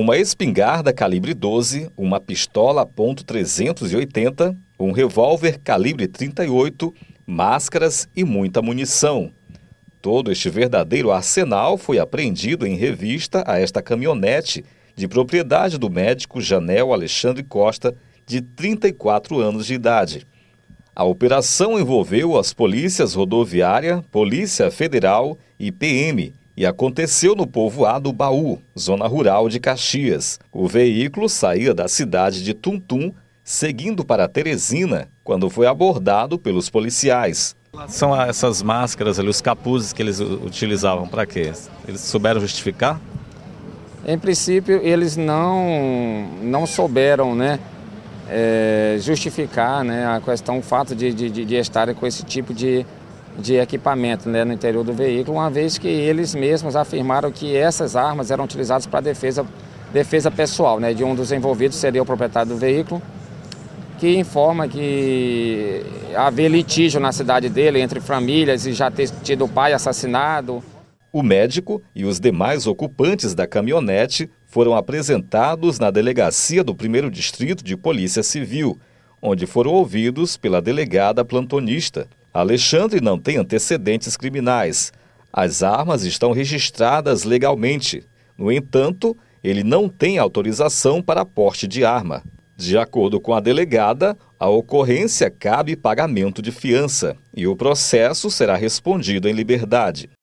uma espingarda calibre 12, uma pistola .380, um revólver calibre 38, máscaras e muita munição. Todo este verdadeiro arsenal foi apreendido em revista a esta caminhonete de propriedade do médico Janel Alexandre Costa, de 34 anos de idade. A operação envolveu as polícias rodoviária, Polícia Federal e PM, e aconteceu no povoado Baú, zona rural de Caxias. O veículo saía da cidade de Tuntum, seguindo para Teresina, quando foi abordado pelos policiais. São essas máscaras ali, os capuzes que eles utilizavam para quê? Eles souberam justificar? Em princípio, eles não, não souberam né, é, justificar né, a questão, o fato de, de, de estarem com esse tipo de, de equipamento né, no interior do veículo, uma vez que eles mesmos afirmaram que essas armas eram utilizadas para defesa, defesa pessoal, né, de um dos envolvidos seria o proprietário do veículo, que informa que havia litígio na cidade dele entre famílias e já ter tido o pai assassinado. O médico e os demais ocupantes da caminhonete foram apresentados na delegacia do primeiro Distrito de Polícia Civil, onde foram ouvidos pela delegada plantonista. Alexandre não tem antecedentes criminais. As armas estão registradas legalmente. No entanto, ele não tem autorização para porte de arma. De acordo com a delegada, a ocorrência cabe pagamento de fiança e o processo será respondido em liberdade.